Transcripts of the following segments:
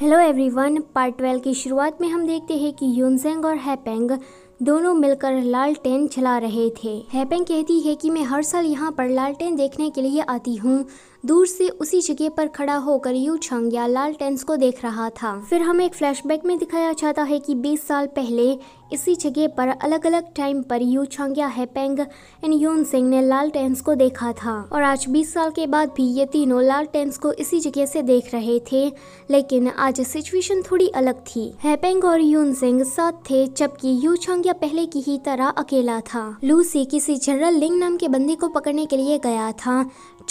Hello everyone part twelve की शुरुआत में हम देखते हैं कि यूनसेंग और हैपेंग दोनों मिलकर लालटेन चला रहे थे हैपेंग कहती है कि मैं हर साल यहाँ पर लालटेन देखने के लिए आती हूँ दूर से उसी जगह पर खड़ा होकर यू छंग या लाल टेंस को देख रहा था फिर हमें एक फ्लैशबैक में दिखाया जाता है कि 20 साल पहले इसी जगह पर अलग अलग टाइम पर यू या हैपेंग एंड यून सिंह ने लाल टेंस को देखा था और आज 20 साल के बाद भी ये तीनों लाल टेंस को इसी जगह से देख रहे थे लेकिन आज सिचुएशन थोड़ी अलग थी हैपेंग और यून सिंह साथ थे जबकि यू या पहले की ही तरह अकेला था लूसी किसी जनरल लिंग नाम के बंदी को पकड़ने के लिए गया था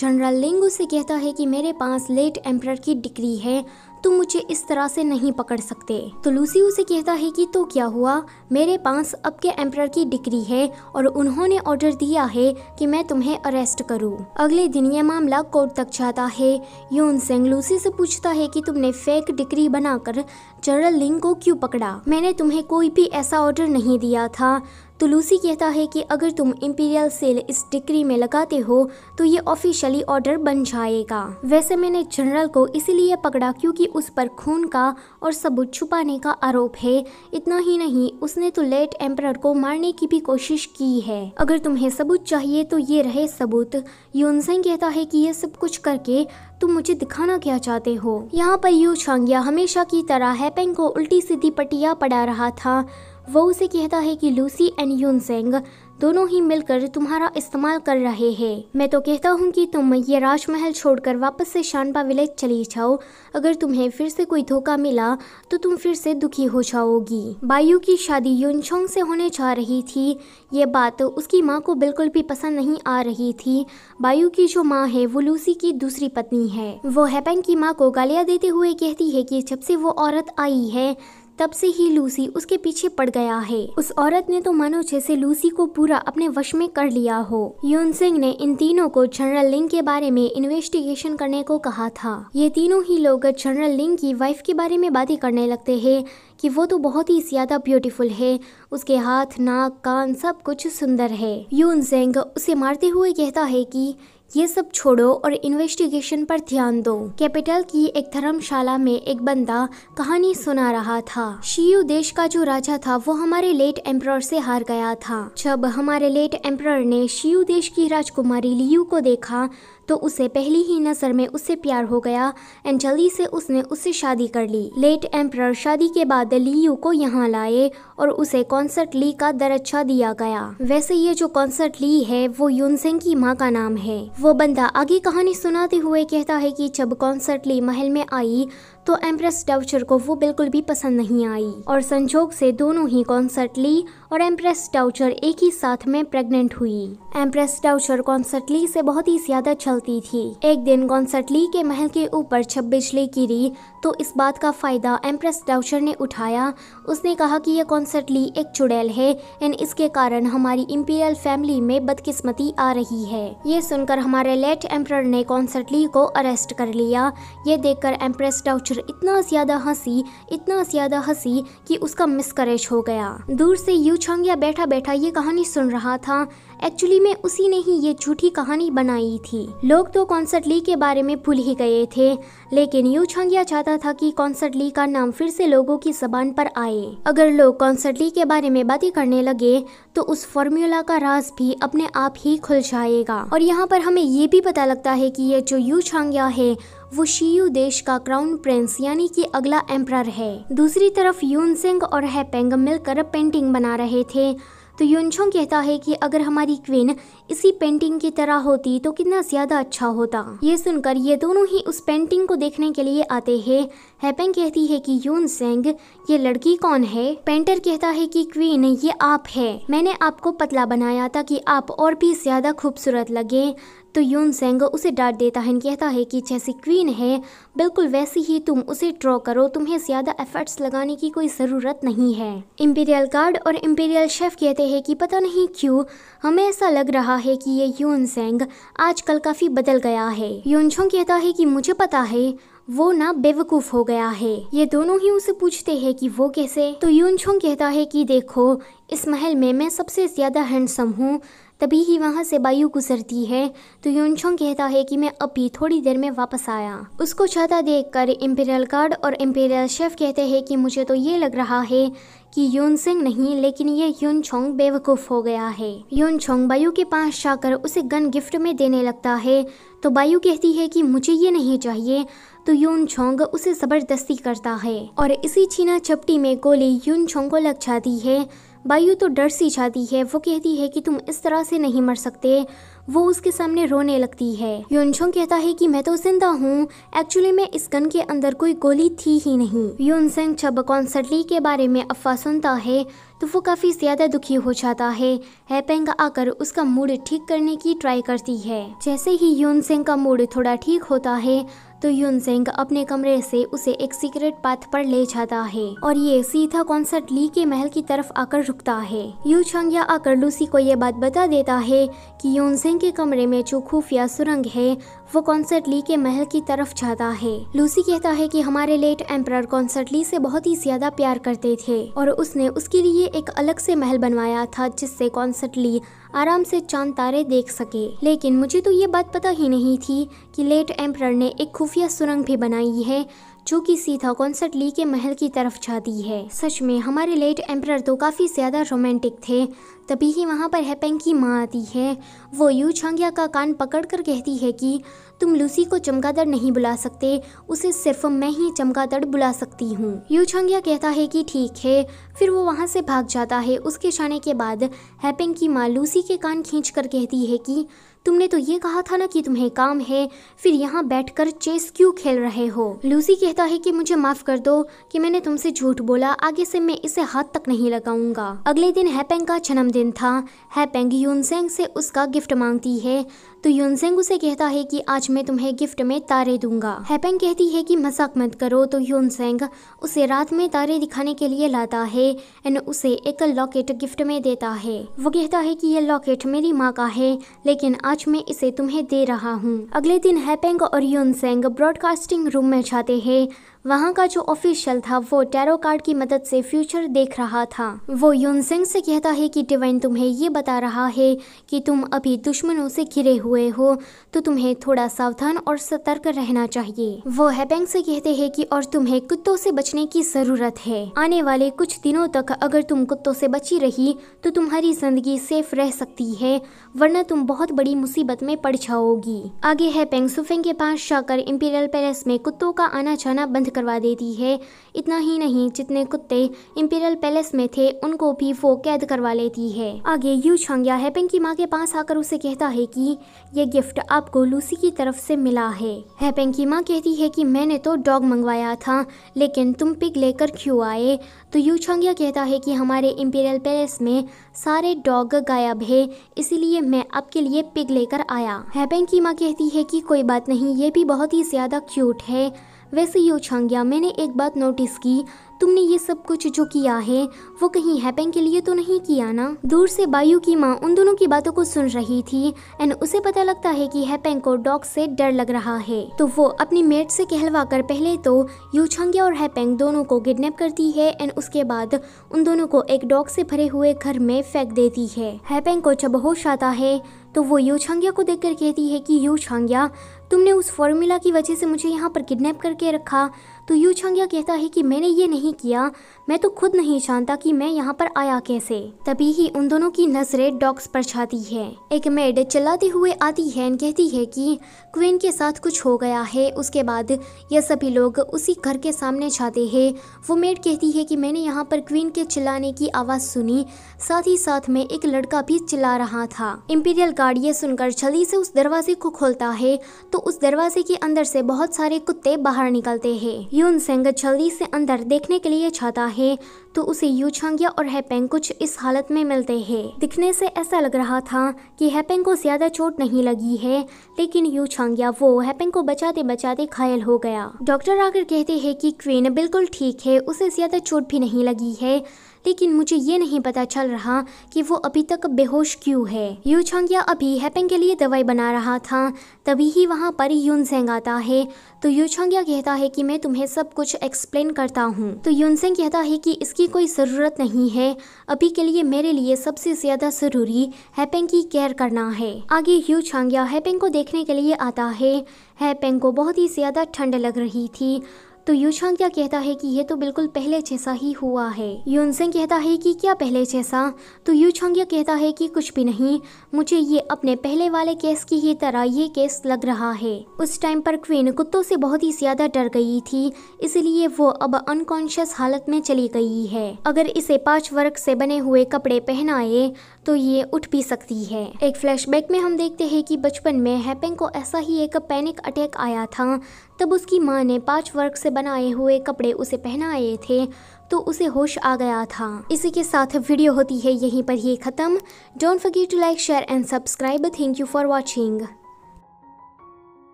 जनरल लिंग उसे से कहता है कि मेरे पास लेट एम्प्रर की डिग्री है तुम तो मुझे इस तरह से नहीं पकड़ सकते तो लूसी उसे कहता है कि तो क्या हुआ मेरे पास अब के एम्प्रर की डिग्री है और उन्होंने ऑर्डर दिया है कि मैं तुम्हें अरेस्ट करूं। अगले दिन यह मामला कोर्ट तक जाता है यून सिंह लूसी से पूछता है कि तुमने फेक डिग्री बनाकर जनरल लिंग को क्यों पकड़ा मैंने तुम्हें कोई भी ऐसा ऑर्डर नहीं दिया था तो लूसी कहता है कि अगर तुम इम्पीरियल सेल इस डिक्री में लगाते हो तो ये ऑफिशियली ऑर्डर बन जाएगा वैसे मैंने जनरल को इसीलिए पकड़ा क्योंकि उस पर खून का और सबूत छुपाने का आरोप है इतना ही नहीं उसने तो लेट एम्पर को मारने की भी कोशिश की है अगर तुम्हें सबूत चाहिए तो ये रहे सबूत यूनसेंग कहता है कि ये सब कुछ करके तुम मुझे दिखाना क्या चाहते हो यहाँ पर यू छांगिया हमेशा की तरह हैपेंग को उल्टी सीधी पटिया पड़ा रहा था वो उसे कहता है कि लूसी एंड यून सेंग दोनों ही मिलकर तुम्हारा इस्तेमाल कर रहे हैं मैं तो कहता हूँ कि तुम ये राजमहल छोड़कर वापस से शानपा विलेज चली जाओ अगर तुम्हें फिर से कोई धोखा मिला तो तुम फिर से दुखी हो जाओगी बायू की शादी यूनछोंग से होने जा रही थी ये बात उसकी माँ को बिल्कुल भी पसंद नहीं आ रही थी बायू की जो माँ है वो लूसी की दूसरी पत्नी है वो हैपेंग की माँ को गालियाँ देते हुए कहती है कि जब से वो औरत आई है तब से ही लूसी उसके पीछे पड़ गया है उस औरत ने तो मानो जैसे लूसी को पूरा अपने वश में कर लिया हो यून सिंह ने इन तीनों को जनरल लिंग के बारे में इन्वेस्टिगेशन करने को कहा था ये तीनों ही लोग जनरल लिंग की वाइफ के बारे में बातें करने लगते है कि वो तो बहुत ही ज़्यादा ब्यूटीफुल है उसके हाथ नाक कान सब कुछ सुंदर है यून सिंह उसे मारते हुए कहता है कि ये सब छोड़ो और इन्वेस्टिगेशन पर ध्यान दो कैपिटल की एक धर्मशाला में एक बंदा कहानी सुना रहा था शियु देश का जो राजा था वो हमारे लेट एम्प्रर से हार गया था जब हमारे लेट एम्प्रर ने शियु देश की राजकुमारी लियू को देखा तो उसे पहली ही नज़र में उससे प्यार हो गया एंड जल्दी से उसने उससे शादी कर ली लेट एम्प्रर शादी के बाद लियू को यहाँ लाए और उसे कॉन्सर्ट ली का दरअच्छा दिया गया वैसे ये जो कॉन्सर्ट ली है वो यूनसेंग की माँ का नाम है वो बंदा आगे कहानी सुनाते हुए कहता है कि जब कॉन्सर्टली महल में आई तो एम्प्रेस डाउचर को वो बिल्कुल भी पसंद नहीं आई और संजोग से दोनों ही कॉन्सर्ट ली और एम्प्रेस डाउचर एक ही साथ में प्रेग्नेंट हुई एम्प्रेस डाउचर कॉन्सर्ट ली से बहुत ही ज्यादा चलती थी एक दिन कॉन्सर्ट ली के महल के ऊपर छब बिजली गिरी तो इस बात का फायदा एम्प्रेस डाउचर ने उठाया उसने कहा कि यह कॉन्सर्ट ली एक चुड़ैल है एंड इसके कारण हमारी इम्पीरियल फैमिली में बदकिस्मती आ रही है ये सुनकर हमारे लेट एम्प्रर ने कॉन्सर्ट ली को अरेस्ट कर लिया ये देखकर एम्प्रेस डाउचर नेचर इतना ज्यादा हंसी इतना ज्यादा हंसी कि उसका मिसकरेज हो गया दूर से यू छांगिया बैठा बैठा ये कहानी सुन रहा था एक्चुअली में उसी ने ही ये झूठी कहानी बनाई थी लोग तो कॉन्सर्ट ली के बारे में भूल ही गए थे लेकिन यू छांगिया चाहता था कि कॉन्सर्ट ली का नाम फिर से लोगों की जबान पर आए अगर लोग कॉन्सर्ट ली के बारे में बातें करने लगे तो उस फॉर्मूला का राज भी अपने आप ही खुल जाएगा और यहाँ पर हमें ये भी पता लगता है कि ये जो यू छांगिया है वो शीयू देश का क्राउन प्रिंस यानी कि अगला एम्प्रर है दूसरी तरफ यून सिंह और हैपेंग मिलकर पेंटिंग बना रहे थे तो युनछों कहता है कि अगर हमारी क्वीन इसी पेंटिंग की तरह होती तो कितना ज़्यादा अच्छा होता ये सुनकर ये दोनों ही उस पेंटिंग को देखने के लिए आते हैं हैपेंग कहती है कि यून सेंग ये लड़की कौन है पेंटर कहता है कि क्वीन ये आप है मैंने आपको पतला बनाया था कि आप और भी ज़्यादा खूबसूरत लगे तो यून सेंग उसे डांट देता है कहता है कि जैसी क्वीन है बिल्कुल वैसी ही तुम उसे ड्रॉ करो तुम्हें ज़्यादा एफर्ट्स लगाने की कोई ज़रूरत नहीं है इम्पीरियल गार्ड और इम्पीरियल शेफ कहते हैं कि पता नहीं क्यों हमें ऐसा लग रहा है कि ये यून सेंग आजकल काफ़ी बदल गया है यून कहता है कि मुझे पता है वो ना बेवकूफ हो गया है ये दोनों ही उसे पूछते हैं कि वो कैसे तो यून कहता है कि देखो इस महल में मैं सबसे ज्यादा हैंडसम हूँ तभी ही वहाँ से बायु गुजरती है तो यूनछोंग कहता है कि मैं अभी थोड़ी देर में वापस आया उसको छाता देखकर इम्पीरियल गार्ड और इम्पेरियल शेफ कहते हैं कि मुझे तो ये लग रहा है कि यून सिंह नहीं लेकिन ये यून छोंग बेवकूफ हो गया है यून छोंग बायु के पास जाकर उसे गन गिफ्ट में देने लगता है तो बायु कहती है कि मुझे ये नहीं चाहिए तो यून छोंग उसे ज़बरदस्ती करता है और इसी छीना चपटी में गोली यून छोंग को लग जाती है बायू तो डर सी जाती है वो कहती है कि तुम इस तरह से नहीं मर सकते वो उसके सामने रोने लगती है योनछोंग कहता है कि मैं तो जिंदा हूँ एक्चुअली में इस गन के अंदर कोई गोली थी ही नहीं यूनसंग छबकौन कॉन्सर्टली के बारे में अफवाह सुनता है तो वो काफ़ी ज़्यादा दुखी हो जाता है हैपेंग आकर उसका मूड ठीक करने की ट्राई करती है जैसे ही यून सिंह का मूड थोड़ा ठीक होता है तो यून सिंह अपने कमरे से उसे एक सीक्रेट पाथ पर ले जाता है और ये सीधा कॉन्सर्ट ली के महल की तरफ आकर रुकता है यू छंग आकर लूसी को ये बात बता देता है कि यून सिंह के कमरे में जो खुफिया सुरंग है वो कॉन्सर्ट ली के महल की तरफ जाता है लूसी कहता है कि हमारे लेट एम्पर कॉन्सर्ट ली से बहुत ही ज्यादा प्यार करते थे और उसने उसके लिए एक अलग से महल बनवाया था जिससे कॉन्सर्ट ली आराम से चांद तारे देख सके लेकिन मुझे तो ये बात पता ही नहीं थी कि लेट एम्पर ने एक खुफिया सुरंग भी बनाई है जो कि सीधा कॉन्सर्ट ली के महल की तरफ जाती है सच में हमारे लेट एम्पर तो काफ़ी ज़्यादा रोमांटिक थे तभी ही वहाँ पर हैपेंग की माँ आती है वो यू छांग्या का कान पकड़ कर कहती है कि तुम लूसी को चमगादड़ नहीं बुला सकते उसे सिर्फ मैं ही चमगादड़ बुला सकती हूँ यू छांग्या कहता है कि ठीक है फिर वो वहाँ से भाग जाता है उसके जाने के बाद हैपेंग की माँ लूसी के कान खींच कर कहती है कि तुमने तो ये कहा था ना कि तुम्हें काम है फिर यहाँ बैठकर चेस क्यों खेल रहे हो लूसी कहता है कि मुझे माफ कर दो कि मैंने तुमसे झूठ बोला आगे से मैं इसे हाथ तक नहीं लगाऊंगा अगले दिन हैपेंग का जन्मदिन दिन था है पेंग यूनसेंग से उसका गिफ्ट मांगती है तो यूनसेंग उसे कहता है कि आज मैं तुम्हें गिफ्ट में तारे दूंगा हैपेंग कहती है कि मजाक मत करो तो यूनसेंग उसे रात में तारे दिखाने के लिए लाता है एंड उसे एक लॉकेट गिफ्ट में देता है वो कहता है कि यह लॉकेट मेरी माँ का है लेकिन आज मैं इसे तुम्हें दे रहा हूँ अगले दिन हैपेंग और यूनसेंग ब्रॉडकास्टिंग रूम में जाते हैं वहाँ का जो ऑफिशियल था वो टैरो कार्ड की मदद से फ्यूचर देख रहा था वो सिंह से कहता है कि डिवाइन तुम्हें ये बता रहा है कि तुम अभी दुश्मनों से घिरे हुए हो तो तुम्हें थोड़ा सावधान और सतर्क रहना चाहिए वो हैपेंग से कहते हैं कि और तुम्हें कुत्तों से बचने की जरूरत है आने वाले कुछ दिनों तक अगर तुम कुत्तों से बची रही तो तुम्हारी जिंदगी सेफ रह सकती है वरना तुम बहुत बड़ी मुसीबत में पड़ जाओगी आगे हैपेंग सुफेंग के पास जाकर इम्पीरियल पैलेस में कुत्तों का आना जाना बंद करवा देती है इतना ही नहीं जितने कुत्ते इम्पीरियल पैलेस में थे उनको भी वो कैद करवा लेती है आगे यू छंग्या हैपिंग की माँ के पास आकर उसे कहता है कि ये गिफ्ट आपको लूसी की तरफ से मिला है हैपिंग की माँ कहती है कि मैंने तो डॉग मंगवाया था लेकिन तुम पिग लेकर क्यों आए तो यू छंग्या कहता है कि हमारे इम्पीरियल पैलेस में सारे डॉग गायब है इसीलिए मैं आपके लिए पिग लेकर आया हैपेन की माँ कहती है कि कोई बात नहीं ये भी बहुत ही ज़्यादा क्यूट है वैसे यो छांग्या मैंने एक बात नोटिस की तुमने ये सब कुछ जो किया है वो कहीं हैपेंग के लिए तो नहीं किया ना दूर से बायु की माँ उन दोनों की बातों को सुन रही थी एंड उसे पता लगता है कि हैपेंग को डॉग से डर लग रहा है तो वो अपनी मेट से कहलवा कर पहले तो यूछंग्या और हैपेंग दोनों को किडनेप करती है एंड उसके बाद उन दोनों को एक डॉग से भरे हुए घर में फेंक देती है हैपेंग को जब होश आता है तो वो यूछांग्या को देखकर कहती है कि छांग्या तुमने उस फॉर्मूला की वजह से मुझे यहाँ पर किडनैप करके रखा तो यू छंगिया कहता है कि मैंने ये नहीं किया मैं तो खुद नहीं जानता कि मैं यहाँ पर आया कैसे तभी ही उन दोनों की नजरें डॉक्स पर छाती है एक मेड चलाते हुए आती है कहती है कि क्वीन के साथ कुछ हो गया है उसके बाद यह सभी लोग उसी घर के सामने जाते हैं वो मेड कहती है कि मैंने यहाँ पर क्वीन के चिल्लाने की आवाज़ सुनी साथ ही साथ में एक लड़का भी चिल्ला रहा था इम्पीरियल गार्ड ये सुनकर जल्दी से उस दरवाजे को खोलता है तो उस दरवाजे के अंदर से बहुत सारे कुत्ते बाहर निकलते हैं यून सेंग जल्दी से अंदर देखने के लिए जाता है तो उसे यू छांगिया और हैपेंग कुछ इस हालत में मिलते हैं दिखने से ऐसा लग रहा था कि हैपेंग को ज़्यादा चोट नहीं लगी है लेकिन यू छांगिया वो हैपेंग को बचाते बचाते घायल हो गया डॉक्टर आकर कहते हैं कि क्वीन बिल्कुल ठीक है उसे ज़्यादा चोट भी नहीं लगी है लेकिन मुझे ये नहीं पता चल रहा कि वो अभी तक बेहोश क्यों है यू छोंगिया अभी हैपेंग के लिए दवाई बना रहा था तभी ही वहाँ पर यून सेंग आता है तो यू छोंगिया कहता है कि मैं तुम्हें सब कुछ एक्सप्लेन करता हूँ तो यून सेंग कहता है कि इसकी कोई ज़रूरत नहीं है अभी के लिए मेरे लिए सबसे ज़्यादा ज़रूरी हैपेंग की केयर करना है आगे यू छोंगिया हैपेंग को देखने के लिए आता है हैपेंग को बहुत ही ज़्यादा ठंड लग रही थी तो यूशांग क्या कहता है कि यह तो बिल्कुल पहले जैसा ही हुआ है यूनसेंग कहता है कि क्या पहले जैसा तो यूशांग क्या कहता है कि कुछ भी नहीं मुझे ये अपने पहले वाले केस की ही तरह ये केस लग रहा है उस टाइम पर क्वीन कुत्तों से बहुत ही ज्यादा डर गई थी इसलिए वो अब अनकॉन्शियस हालत में चली गई है अगर इसे पांच वर्ग से बने हुए कपड़े पहनाए तो ये उठ भी सकती है एक फ्लैशबैक में हम देखते हैं कि बचपन में हैपेंग को ऐसा ही एक पैनिक अटैक आया था तब उसकी माँ ने पाँच वर्क से बनाए हुए कपड़े उसे पहनाए थे तो उसे होश आ गया था इसी के साथ वीडियो होती है यहीं पर ही ख़त्म don't forget to like share and subscribe thank you for watching